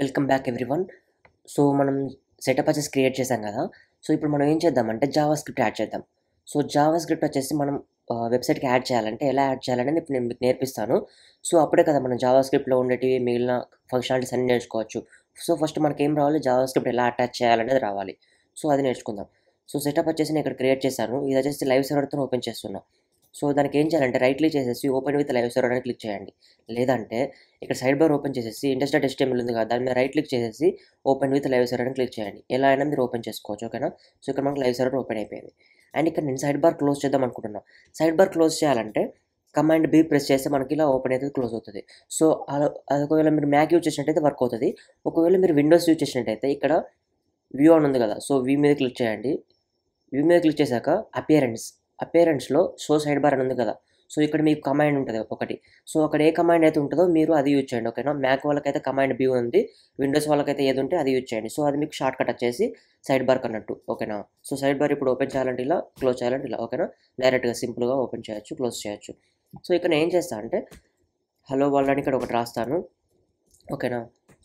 Welcome back everyone so మనం setup వచ్చేసి create చేసాం కదా సో ఇప్పుడు మనం ఏం చేద్దామంటే జావా స్క్రిప్ట్ యాడ్ చేద్దాం సో జావా స్క్రిప్ట్ వచ్చేసి మనం వెబ్సైట్కి యాడ్ చేయాలంటే ఎలా యాడ్ చేయాలనేది ఇప్పుడు నేను మీకు నేర్పిస్తాను సో అప్పుడే కదా మనం జావా స్క్రిప్ట్లో ఉండేటివి మిగిలిన ఫంక్షనాలిటీస్ అన్ని నేర్చుకోవచ్చు సో ఫస్ట్ మనకి ఏం రావాలి జావా స్క్రిప్ట్ ఎలా అటాచ్ చేయాలనేది రావాలి సో అది నేర్చుకుందాం సో సెటప్ వచ్చేసి నేను ఇక్కడ క్రియేట్ చేశాను ఇది వచ్చేసి లైవ్ సర్వర్తో ఓపెన్ చేస్తున్నాను సో దానికి ఏం చేయాలంటే రైట్ క్లిక్ చేసేసి ఓపెన్ విత్ లైవ్ సర్వర్ అని క్లిక్ చేయండి లేదంటే ఇక్కడ సైడ్ బార్ ఓపెన్ చేసేసి ఇండస్ట్రియల్ టెస్టేబుల్ ఉంది కదా దాని మీద రైట్ క్లిక్ చేసేసి ఓపెన్ విత్ లైవ్ సర్వర్ అని క్లిక్ చేయండి ఎలా అయినా మీరు ఓపెన్ చేసుకోవచ్చు ఓకేనా సో ఇక్కడ మనకు లైవ్ సర్వర్ ఓపెన్ అయిపోయింది అండ్ ఇక్కడ నేను సైడ్ బార్ క్లోజ్ చేద్దాం అనుకుంటున్నాను సైడ్ బార్ క్లోజ్ చేయాలంటే కమాండ్ బి ప్రెస్ చేస్తే మనకి ఇలా ఓపెన్ అయితే క్లోజ్ అవుతుంది సో ఒకవేళ మీరు మ్యాక్ యూజ్ చేసినట్టయితే వర్క్ అవుతుంది ఒకవేళ మీరు విండోస్ యూజ్ చేసినట్టయితే ఇక్కడ వ్యూ అని ఉంది కదా సో వ్యూ మీద క్లిక్ చేయండి వ్యూ మీద క్లిక్ చేశాక అపియరెన్స్ అపేరెంట్స్లో సో సైడ్ బార్ అని ఉంది కదా సో ఇక్కడ మీకు కమాండ్ ఉంటుంది ఒకటి సో అక్కడ ఏ కమాండ్ అయితే ఉంటుందో మీరు అది యూజ్ చేయండి ఓకేనా మ్యాక్ వాళ్ళకైతే కమాండ్ బీ ఉంది విండోస్ వాళ్ళకైతే ఏది ఉంటే అది యూజ్ చేయండి సో అది మీకు షార్ట్ కట్ వచ్చేసి సైడ్ బార్ కన్నట్టు ఓకేనా సో సైడ్ బార్ ఇప్పుడు ఓపెన్ చేయాలంటే ఇలా క్లోజ్ చేయాలంటే ఇలా ఓకేనా డైరెక్ట్గా సింపుల్గా ఓపెన్ చేయొచ్చు క్లోజ్ చేయొచ్చు సో ఇక్కడ ఏం చేస్తా అంటే హలో వాళ్ళని ఇక్కడ ఒకటి రాస్తాను ఓకేనా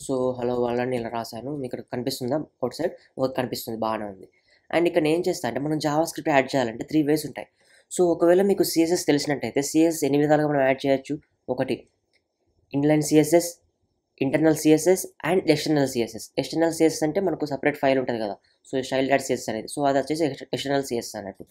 సో హలో వాళ్ళని ఇలా రాశాను ఇక్కడ కనిపిస్తుందా అవుట్ సైడ్ కనిపిస్తుంది బాగానే ఉంది అండ్ ఇక్కడ నేను చేస్తా అంటే మనం జావా స్క్రిప్ట్ యాడ్ చేయాలంటే త్రీ వేస్ ఉంటాయి సో ఒకవేళ మీకు సిఎస్ఎస్ తెలిసినట్టయితే సిఎస్ ఎన్ని విధాలుగా మనం యాడ్ చేయొచ్చు ఒకటి inline CSS internal CSS and external CSS external CSS అంటే మనకు సపరేట్ ఫైల్ ఉంటుంది కదా సో స్టైల్ యాడ్ సిఎస్ఎస్ అనేది సో అది వచ్చేసి ఎక్స్టర్నల్ సిఎస్ఎస్ అన్నట్టు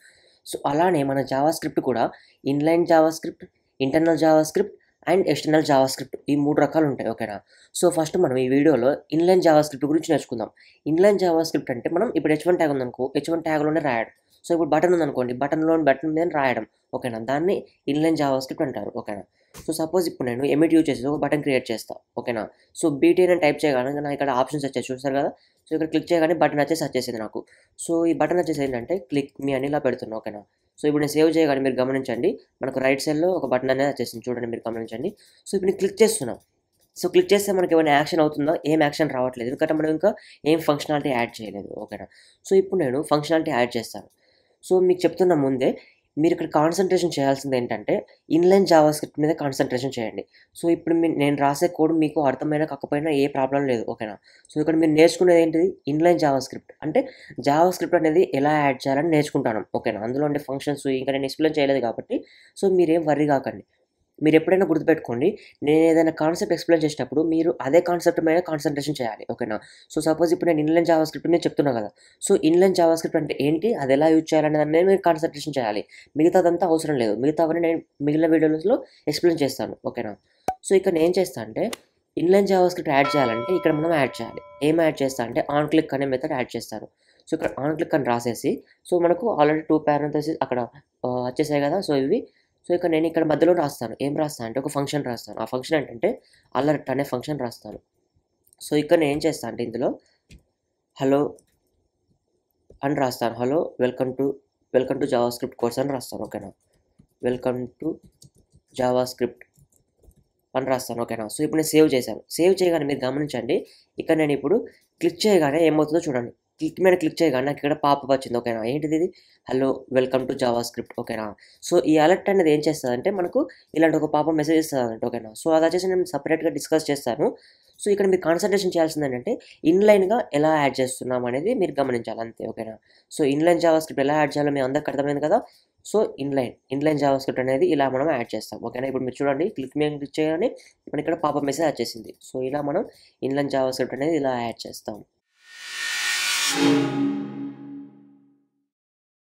సో అలానే మన జావా స్క్రిప్ట్ కూడా inline JavaScript internal JavaScript and external JavaScript ఈ మూడు రకాలు ఉంటాయి ఓకేనా సో ఫస్ట్ మనం ఈ వీడియోలో ఇన్లైన్ జావా స్క్రిప్ట్ గురించి నేర్చుకుందాం ఇన్లైన్ జావా స్క్రిప్ట్ అంటే మనం ఇప్పుడు హెచ్ వన్ ట్యాగ్ ఉందనుకో హెచ్ వన్ ట్యాగ్లోనే రాయడం సో ఇప్పుడు బటన్ ఉందనుకోండి బటన్లో బటన్ మీద రాయడం ఓకేనా దాన్ని ఇన్లైన్ జావా స్క్రిప్ట్ అంటారు ఓకేనా సో సపోజ్ ఇప్పుడు నేను ఎమిట్ యూజ్ చేసి ఒక బటన్ క్రియేట్ చేస్తాను ఓకేనా సో బీటీ అని టైప్ చేయగానే నా ఇక్కడ ఆప్షన్స్ వచ్చాయి చూస్తారు కదా సో ఇక్కడ క్లిక్ చేయగానే బటన్ వచ్చేసి వచ్చేసింది నాకు సో ఈ బటన్ వచ్చేసి ఏంటంటే క్లిక్ మీ అని ఇలా పెడుతున్నాను ఓకేనా సో ఇప్పుడు నేను సేవ్ చేయగానే మీరు గమనించండి మనకు రైట్ సైడ్లో ఒక బటన్ అనేది వచ్చేసింది చూడండి మీరు గమనించండి సో ఇప్పుడు నేను క్లిక్ చేస్తున్నాను సో క్లిక్ చేస్తే మనకి ఏమైనా యాక్షన్ అవుతుందో ఏం యాక్షన్ రావట్లేదు ఎందుకంటే మనం ఇంకా ఏం ఫంక్షనాలిటీ యాడ్ చేయలేదు ఓకేనా సో ఇప్పుడు నేను ఫంక్షనాలిటీ యాడ్ చేస్తాను సో మీకు చెప్తున్న ముందే మీరు ఇక్కడ కాన్సన్ట్రేషన్ చేయాల్సింది ఏంటంటే ఇన్లైన్ జావా స్క్రిప్ట్ మీద కాన్సన్ట్రేషన్ చేయండి సో ఇప్పుడు నేను రాసే కోడ్ మీకు అర్థమైనా కాకపోయినా ఏ ప్రాబ్లం లేదు ఓకేనా సో ఇక్కడ మీరు నేర్చుకునేది ఏంటిది ఇన్లైన్ జావా స్క్రిప్ట్ అంటే జావా స్క్రిప్ట్ అనేది ఎలా యాడ్ చేయాలని నేర్చుకుంటాను ఓకేనా అందులో ఉండే ఫంక్షన్స్ ఇంకా నేను ఎక్స్ప్లెయిన్ చేయలేదు కాబట్టి సో మీరేం వర్రీ కాకండి మీరు ఎప్పుడైనా గుర్తుపెట్టుకోండి నేను ఏదైనా కాన్సెప్ట్ ఎక్స్ప్లెయిన్ చేసినప్పుడు మీరు అదే కాన్సెప్ట్ మీద కాన్సన్ట్రేషన్ చేయాలి ఓకేనా సో సపోజ్ ఇప్పుడు నేను ఇన్లైన్ జావా స్క్రిప్ట్ నేను చెప్తున్నా కదా సో ఇన్లైన్ జావా స్క్రిప్ట్ అంటే ఏంటి అది ఎలా యూజ్ చేయాలనే దాన్ని మీరు కాన్సన్ట్రేషన్ చేయాలి మిగతాదంతా అవసరం లేదు మిగతావన్నీ నేను మిగిలిన వీడియోస్లో ఎక్స్ప్లెయిన్ చేస్తాను ఓకేనా సో ఇక్కడ నేను చేస్తా అంటే ఇన్లైన్ జావా స్క్రిప్ట్ యాడ్ చేయాలంటే ఇక్కడ మనం యాడ్ చేయాలి ఏం యాడ్ చేస్తా అంటే ఆన్ క్లిక్ అనే మెథడ్ యాడ్ చేస్తాను సో ఇక్కడ ఆన్ క్లిక్ అని రాసేసి సో మనకు ఆల్రెడీ టూ ప్యారెంట్ అక్కడ వచ్చేసాయి కదా సో ఇవి సో ఇక నేను ఇక్కడ మధ్యలో రాస్తాను ఏం రాస్తాను అంటే ఒక ఫంక్షన్ రాస్తాను ఆ ఫంక్షన్ ఏంటంటే అలర్ట్ అనే ఫంక్షన్ రాస్తాను సో ఇక్కడ నేను ఏం చేస్తాను అంటే ఇందులో హలో అని రాస్తాను hello welcome to welcome to JavaScript course అని రాస్తాను ఓకేనా వెల్కమ్ టు జావా స్క్రిప్ట్ అని రాస్తాను ఓకేనా సో ఇప్పుడు నేను సేవ్ చేశాను సేవ్ చేయగానే మీరు గమనించండి ఇక్కడ నేను ఇప్పుడు క్లిక్ చేయగానే ఏమవుతుందో చూడండి క్లిక్ మీద క్లిక్ చేయగానే నాకు ఇక్కడ పాప వచ్చింది ఓకేనా ఏంటిది ఇది hello welcome to JavaScript ఓకేనా సో ఈ అలర్ట్ అనేది ఏం చేస్తుందంటే మనకు ఇలాంటి ఒక పాప మెసేజ్ ఇస్తుంది అన్నట్టు ఓకేనా సో అది వచ్చేసి నేను సపరేట్గా డిస్కస్ చేస్తాను సో ఇక్కడ మీరు కాన్సన్ట్రేషన్ చేయాల్సింది ఏంటంటే ఇన్లైన్గా ఎలా యాడ్ చేస్తున్నాం అనేది మీరు గమనించాలి అంతే ఓకేనా సో ఇన్లైన్ జావా స్క్రిప్ట్ ఎలా యాడ్ చేయాలో మీ అందరికీ అర్థమైంది కదా so inline inline JavaScript అనేది ఇలా మనం యాడ్ చేస్తాం ఓకేనా ఇప్పుడు మీరు చూడండి క్లిక్ మీద క్లిక్ చేయాలని మనకి ఇక్కడ పాప మెసేజ్ యాడ్ చేసింది సో ఇలా మనం ఇన్లైన్ జావా స్క్రిప్ట్ అనేది ఇలా యాడ్ చేస్తాం Thank you.